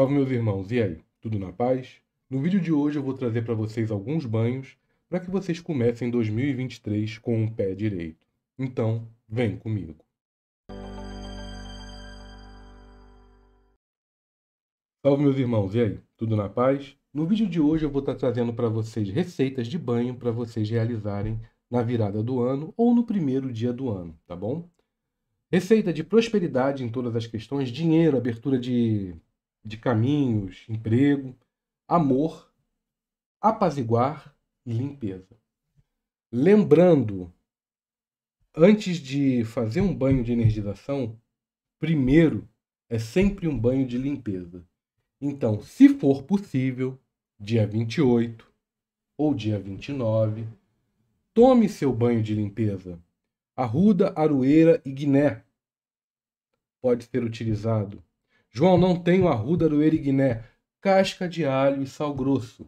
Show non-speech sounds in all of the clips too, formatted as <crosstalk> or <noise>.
Salve meus irmãos, e aí? Tudo na paz? No vídeo de hoje eu vou trazer para vocês alguns banhos para que vocês comecem 2023 com o pé direito. Então, vem comigo. Salve meus irmãos, e aí? Tudo na paz? No vídeo de hoje eu vou estar tá trazendo para vocês receitas de banho para vocês realizarem na virada do ano ou no primeiro dia do ano, tá bom? Receita de prosperidade em todas as questões, dinheiro, abertura de de caminhos, emprego, amor, apaziguar e limpeza. Lembrando, antes de fazer um banho de energização, primeiro é sempre um banho de limpeza. Então, se for possível, dia 28 ou dia 29, tome seu banho de limpeza. Arruda, aroeira e guiné pode ser utilizado João, não tenho arruda do eriguiné, casca de alho e sal grosso.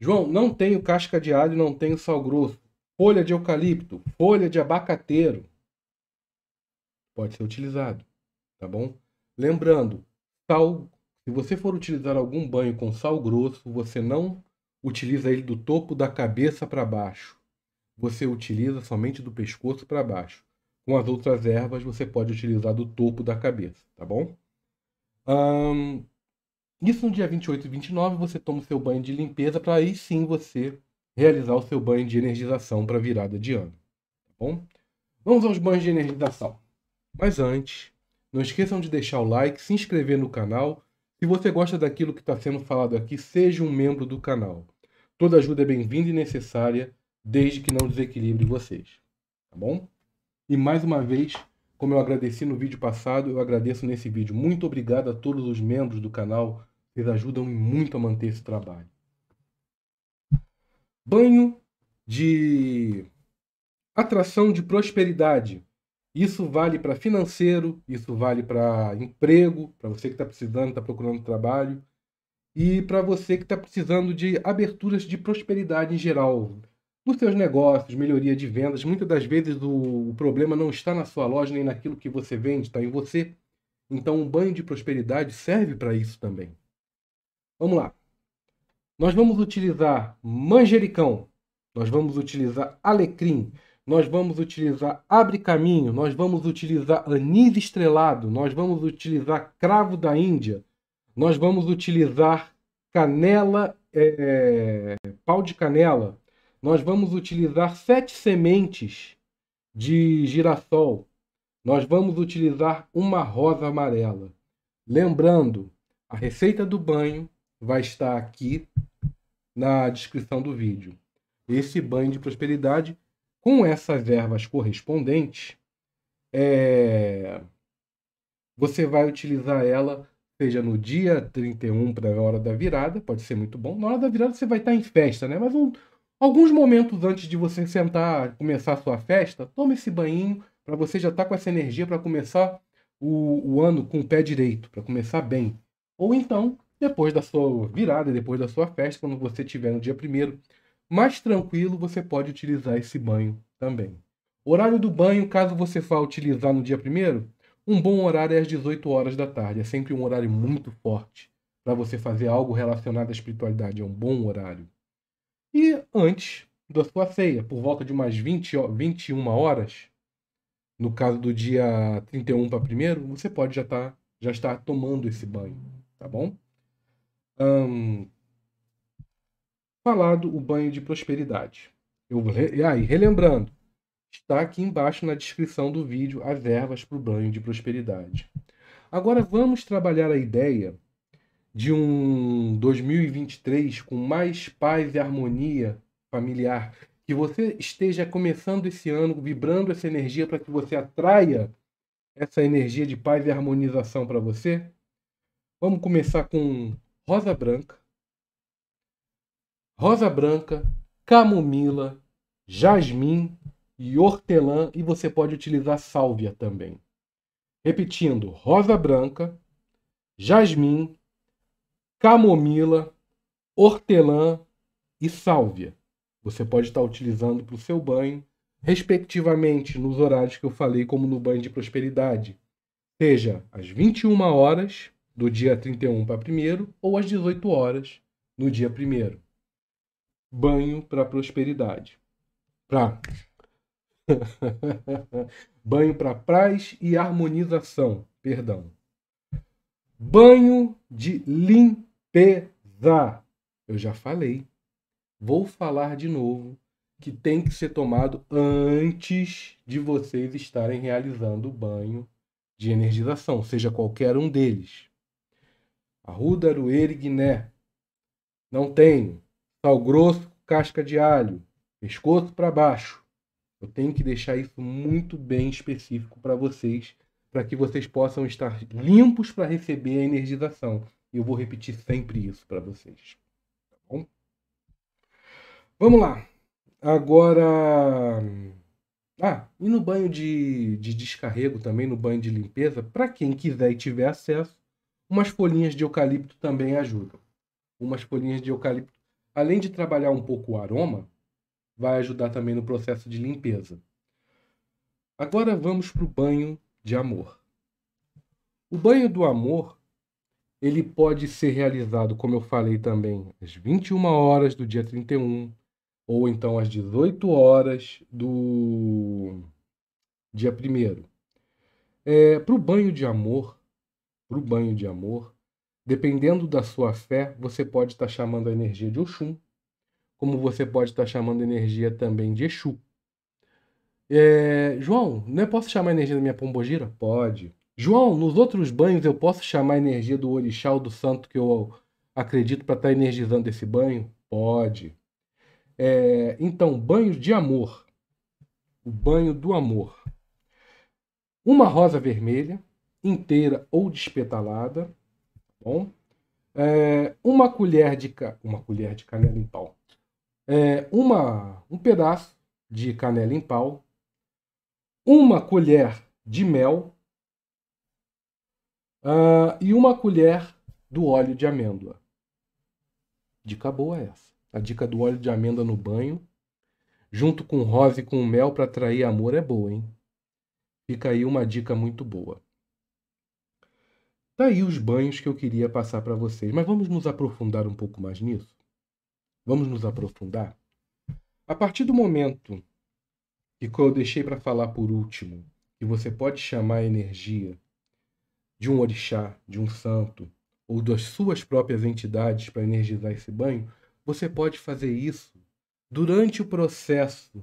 João, não tenho casca de alho, não tenho sal grosso. Folha de eucalipto, folha de abacateiro. Pode ser utilizado, tá bom? Lembrando, sal, se você for utilizar algum banho com sal grosso, você não utiliza ele do topo da cabeça para baixo. Você utiliza somente do pescoço para baixo. Com as outras ervas, você pode utilizar do topo da cabeça, tá bom? Um, isso no dia 28 e 29, você toma o seu banho de limpeza para aí sim você realizar o seu banho de energização para virada de ano, tá bom? Vamos aos banhos de energização. Mas antes, não esqueçam de deixar o like, se inscrever no canal. Se você gosta daquilo que está sendo falado aqui, seja um membro do canal. Toda ajuda é bem-vinda e necessária, desde que não desequilibre vocês, tá bom? E mais uma vez, como eu agradeci no vídeo passado, eu agradeço nesse vídeo. Muito obrigado a todos os membros do canal, vocês ajudam muito a manter esse trabalho. Banho de atração de prosperidade. Isso vale para financeiro, isso vale para emprego, para você que está precisando, está procurando trabalho, e para você que está precisando de aberturas de prosperidade em geral nos seus negócios, melhoria de vendas. Muitas das vezes o, o problema não está na sua loja nem naquilo que você vende, está em você. Então, um banho de prosperidade serve para isso também. Vamos lá. Nós vamos utilizar manjericão, nós vamos utilizar alecrim, nós vamos utilizar abre caminho, nós vamos utilizar anis estrelado, nós vamos utilizar cravo da Índia, nós vamos utilizar canela, é, pau de canela, nós vamos utilizar sete sementes de girassol. Nós vamos utilizar uma rosa amarela. Lembrando, a receita do banho vai estar aqui na descrição do vídeo. Esse banho de prosperidade com essas ervas correspondentes, é... você vai utilizar ela seja no dia 31 para a hora da virada, pode ser muito bom. Na hora da virada você vai estar em festa, né? Mas um, Alguns momentos antes de você sentar, começar a sua festa, tome esse banho para você já estar tá com essa energia para começar o, o ano com o pé direito, para começar bem. Ou então, depois da sua virada, depois da sua festa, quando você estiver no dia primeiro, mais tranquilo, você pode utilizar esse banho também. Horário do banho, caso você vá utilizar no dia primeiro, um bom horário é às 18 horas da tarde. É sempre um horário muito forte para você fazer algo relacionado à espiritualidade. É um bom horário. E antes da sua ceia, por volta de umas 20, 21 horas, no caso do dia 31 para primeiro, você pode já estar tá, já estar tomando esse banho, tá bom? Um, falado o banho de prosperidade. Eu, e aí, relembrando, está aqui embaixo na descrição do vídeo as ervas para o banho de prosperidade. Agora vamos trabalhar a ideia de um 2023 com mais paz e harmonia familiar. Que você esteja começando esse ano vibrando essa energia para que você atraia essa energia de paz e harmonização para você. Vamos começar com rosa branca. Rosa branca, camomila, jasmim e hortelã e você pode utilizar sálvia também. Repetindo, rosa branca, jasmim, camomila, hortelã e sálvia. Você pode estar utilizando para o seu banho, respectivamente nos horários que eu falei, como no banho de prosperidade, seja às 21 horas do dia 31 para primeiro ou às 18 horas no dia primeiro. Banho para prosperidade. Pra <laughs> banho para paz e harmonização, perdão. Banho de limpeza pesa. Eu já falei. Vou falar de novo que tem que ser tomado antes de vocês estarem realizando o banho de energização, seja qualquer um deles. Arruda, aroeira e guiné. Não tenho. Sal grosso, casca de alho, pescoço para baixo. Eu tenho que deixar isso muito bem específico para vocês, para que vocês possam estar limpos para receber a energização. E eu vou repetir sempre isso para vocês. Tá bom? Vamos lá. Agora. Ah, e no banho de, de descarrego também, no banho de limpeza, para quem quiser e tiver acesso, umas folhinhas de eucalipto também ajudam. Umas folhinhas de eucalipto, além de trabalhar um pouco o aroma, vai ajudar também no processo de limpeza. Agora vamos para o banho de amor. O banho do amor ele pode ser realizado, como eu falei também, às 21 horas do dia 31, ou então às 18 horas do dia 1. É, para o banho de amor, para o banho de amor, dependendo da sua fé, você pode estar tá chamando a energia de Oxum, como você pode estar tá chamando a energia também de Exu. É, João, não é posso chamar a energia da minha pombogira? Pode. João, nos outros banhos eu posso chamar a energia do orixá ou do santo que eu acredito para estar tá energizando esse banho? Pode. É, então, banho de amor. O banho do amor. Uma rosa vermelha, inteira ou despetalada. Tá bom? É, uma colher de uma colher de canela em pau. É, uma, um pedaço de canela em pau, uma colher de mel, uh, e uma colher do óleo de amêndoa. Dica boa é essa. A dica do óleo de amêndoa no banho, junto com rosa e com mel para atrair amor é boa, hein? Fica aí uma dica muito boa. Daí tá os banhos que eu queria passar para vocês, mas vamos nos aprofundar um pouco mais nisso? Vamos nos aprofundar? A partir do momento que eu deixei para falar por último, que você pode chamar a energia de um orixá, de um santo ou das suas próprias entidades para energizar esse banho, você pode fazer isso durante o processo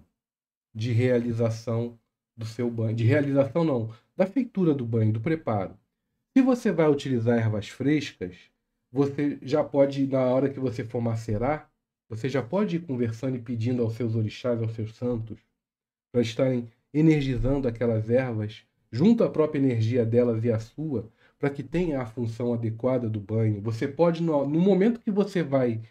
de realização do seu banho, de realização não, da feitura do banho, do preparo. Se você vai utilizar ervas frescas, você já pode, na hora que você for macerar, você já pode ir conversando e pedindo aos seus orixás, aos seus santos, para estarem energizando aquelas ervas Junta a própria energia delas e a sua para que tenha a função adequada do banho. Você pode, no, no momento que você vai.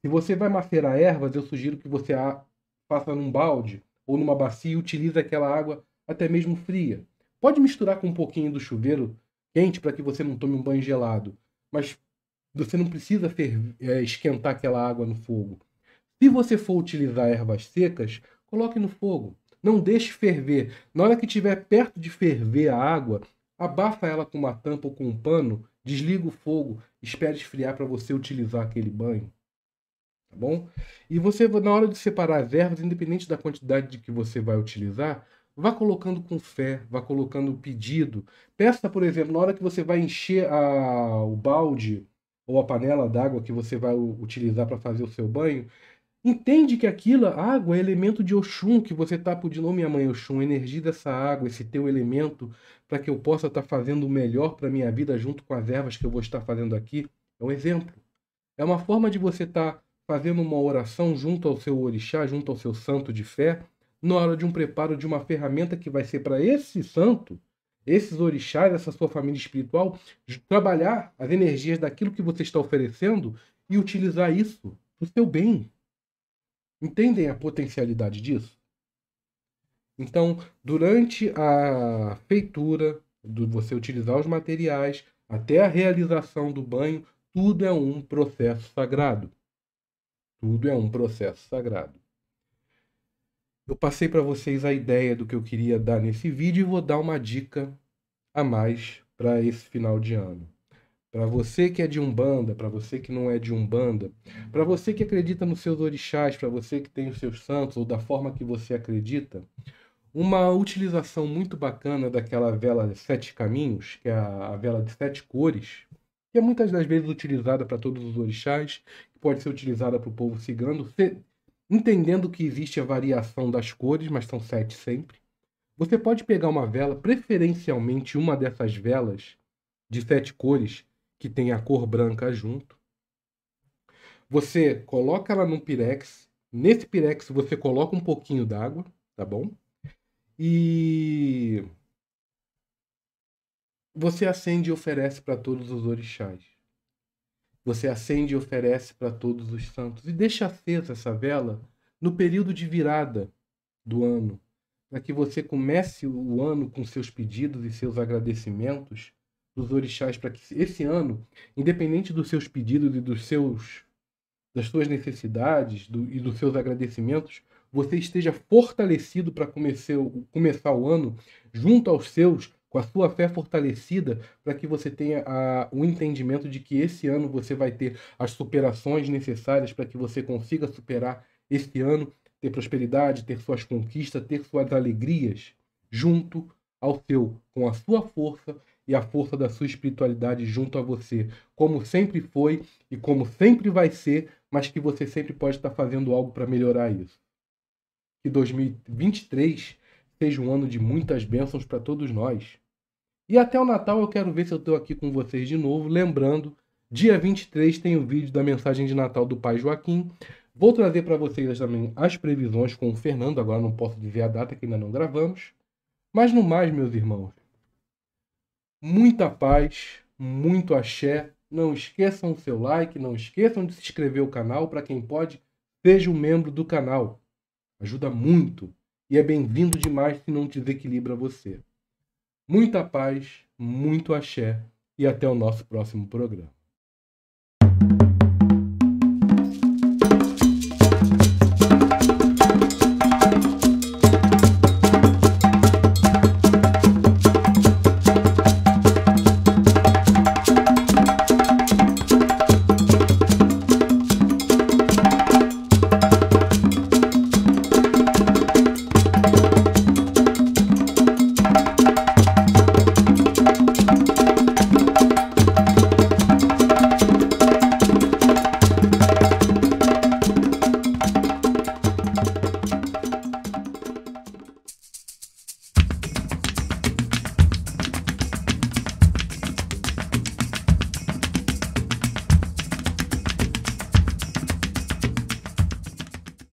Se você vai macerar ervas, eu sugiro que você a, faça num balde ou numa bacia e utilize aquela água até mesmo fria. Pode misturar com um pouquinho do chuveiro quente para que você não tome um banho gelado, mas você não precisa ferver, é, esquentar aquela água no fogo. Se você for utilizar ervas secas, coloque no fogo. Não deixe ferver. Na hora que estiver perto de ferver a água, abafa ela com uma tampa ou com um pano, desliga o fogo, espere esfriar para você utilizar aquele banho. Tá bom? E você, na hora de separar as ervas, independente da quantidade de que você vai utilizar, vá colocando com fé, vá colocando pedido. Peça, por exemplo, na hora que você vai encher a, o balde ou a panela d'água que você vai utilizar para fazer o seu banho, Entende que aquilo, a água, é elemento de Oxum, que você está pedindo, oh, minha mãe Oxum, energia dessa água, esse teu elemento, para que eu possa estar tá fazendo o melhor para minha vida junto com as ervas que eu vou estar fazendo aqui. É um exemplo. É uma forma de você estar tá fazendo uma oração junto ao seu orixá, junto ao seu santo de fé, na hora de um preparo de uma ferramenta que vai ser para esse santo, esses orixás, essa sua família espiritual, trabalhar as energias daquilo que você está oferecendo e utilizar isso para o seu bem, Entendem a potencialidade disso? Então, durante a feitura, do você utilizar os materiais, até a realização do banho, tudo é um processo sagrado. Tudo é um processo sagrado. Eu passei para vocês a ideia do que eu queria dar nesse vídeo e vou dar uma dica a mais para esse final de ano. Para você que é de Umbanda, para você que não é de Umbanda, para você que acredita nos seus orixás, para você que tem os seus santos ou da forma que você acredita, uma utilização muito bacana daquela vela de sete caminhos, que é a vela de sete cores, que é muitas das vezes utilizada para todos os orixás, que pode ser utilizada para o povo cigano, entendendo que existe a variação das cores, mas são sete sempre. Você pode pegar uma vela, preferencialmente uma dessas velas de sete cores, que tem a cor branca junto. Você coloca ela num pirex. Nesse pirex você coloca um pouquinho d'água, tá bom? E você acende e oferece para todos os orixás. Você acende e oferece para todos os santos. E deixa acesa essa vela no período de virada do ano, para que você comece o ano com seus pedidos e seus agradecimentos dos orixás para que esse ano, independente dos seus pedidos e dos seus das suas necessidades do, e dos seus agradecimentos, você esteja fortalecido para começar, começar o ano junto aos seus, com a sua fé fortalecida, para que você tenha a, o entendimento de que esse ano você vai ter as superações necessárias para que você consiga superar esse ano, ter prosperidade, ter suas conquistas, ter suas alegrias junto ao seu, com a sua força e a força da sua espiritualidade junto a você, como sempre foi e como sempre vai ser, mas que você sempre pode estar fazendo algo para melhorar isso. Que 2023 seja um ano de muitas bênçãos para todos nós. E até o Natal eu quero ver se eu estou aqui com vocês de novo, lembrando, dia 23 tem o vídeo da mensagem de Natal do Pai Joaquim. Vou trazer para vocês também as previsões com o Fernando, agora não posso dizer a data que ainda não gravamos. Mas no mais, meus irmãos, muita paz, muito axé. Não esqueçam o seu like, não esqueçam de se inscrever no canal. Para quem pode, seja um membro do canal. Ajuda muito e é bem-vindo demais se não desequilibra você. Muita paz, muito axé e até o nosso próximo programa.